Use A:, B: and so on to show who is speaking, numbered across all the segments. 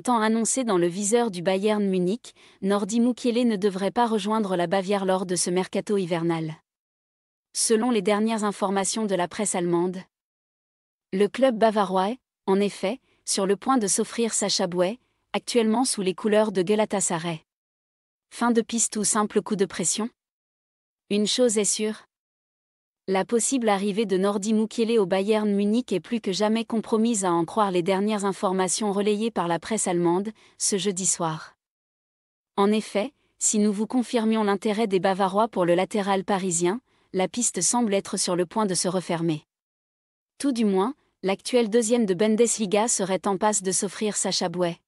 A: temps annoncé dans le viseur du Bayern Munich, Nordi Mukiele ne devrait pas rejoindre la Bavière lors de ce mercato hivernal. Selon les dernières informations de la presse allemande, le club bavarois est, en effet, sur le point de s'offrir Sacha Chabouet, actuellement sous les couleurs de Galatasaray. Fin de piste ou simple coup de pression Une chose est sûre, la possible arrivée de Nordi Mukiele au Bayern Munich est plus que jamais compromise à en croire les dernières informations relayées par la presse allemande, ce jeudi soir. En effet, si nous vous confirmions l'intérêt des Bavarois pour le latéral parisien, la piste semble être sur le point de se refermer. Tout du moins, l'actuel deuxième de Bundesliga serait en passe de s'offrir Sacha Boué.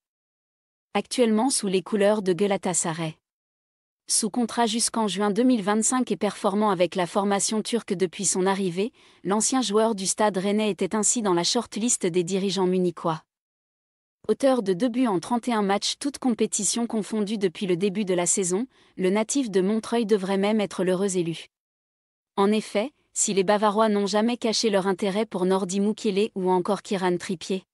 A: Actuellement sous les couleurs de Galatasaray. Sous contrat jusqu'en juin 2025 et performant avec la formation turque depuis son arrivée, l'ancien joueur du stade rennais était ainsi dans la shortlist des dirigeants munichois. Auteur de deux buts en 31 matchs toutes compétitions confondues depuis le début de la saison, le natif de Montreuil devrait même être l'heureux élu. En effet, si les Bavarois n'ont jamais caché leur intérêt pour Nordi Mukele ou encore Kiran Tripier.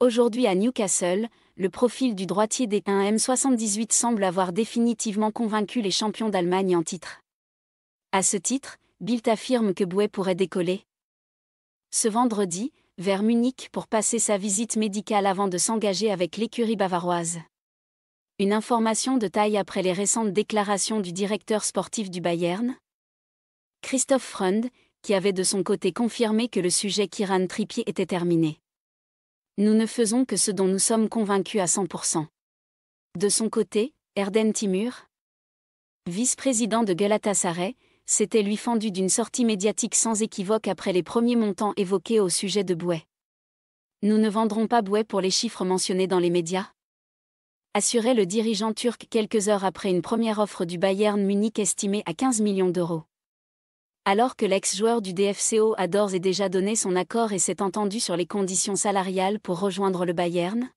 A: Aujourd'hui à Newcastle, le profil du droitier des 1M78 semble avoir définitivement convaincu les champions d'Allemagne en titre. À ce titre, Bilt affirme que Bouet pourrait décoller. Ce vendredi, vers Munich pour passer sa visite médicale avant de s'engager avec l'écurie bavaroise. Une information de taille après les récentes déclarations du directeur sportif du Bayern. Christophe Freund, qui avait de son côté confirmé que le sujet Kiran Trippier était terminé nous ne faisons que ce dont nous sommes convaincus à 100%. De son côté, Erden Timur, vice-président de Galatasaray, s'était lui fendu d'une sortie médiatique sans équivoque après les premiers montants évoqués au sujet de Bouet. Nous ne vendrons pas Bouet pour les chiffres mentionnés dans les médias assurait le dirigeant turc quelques heures après une première offre du Bayern Munich estimée à 15 millions d'euros alors que l'ex-joueur du DFCO a d'ores et déjà donné son accord et s'est entendu sur les conditions salariales pour rejoindre le Bayern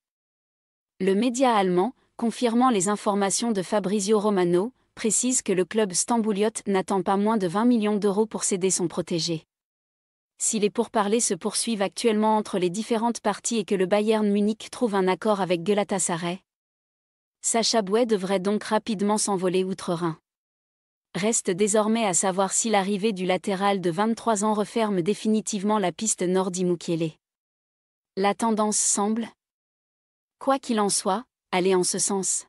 A: Le média allemand, confirmant les informations de Fabrizio Romano, précise que le club stambouliote n'attend pas moins de 20 millions d'euros pour céder son protégé. Si les pourparlers se poursuivent actuellement entre les différentes parties et que le Bayern Munich trouve un accord avec Galatasaray, Sacha Bouet devrait donc rapidement s'envoler outre-Rhin. Reste désormais à savoir si l'arrivée du latéral de 23 ans referme définitivement la piste nord Mukiele. La tendance semble. Quoi qu'il en soit, aller en ce sens.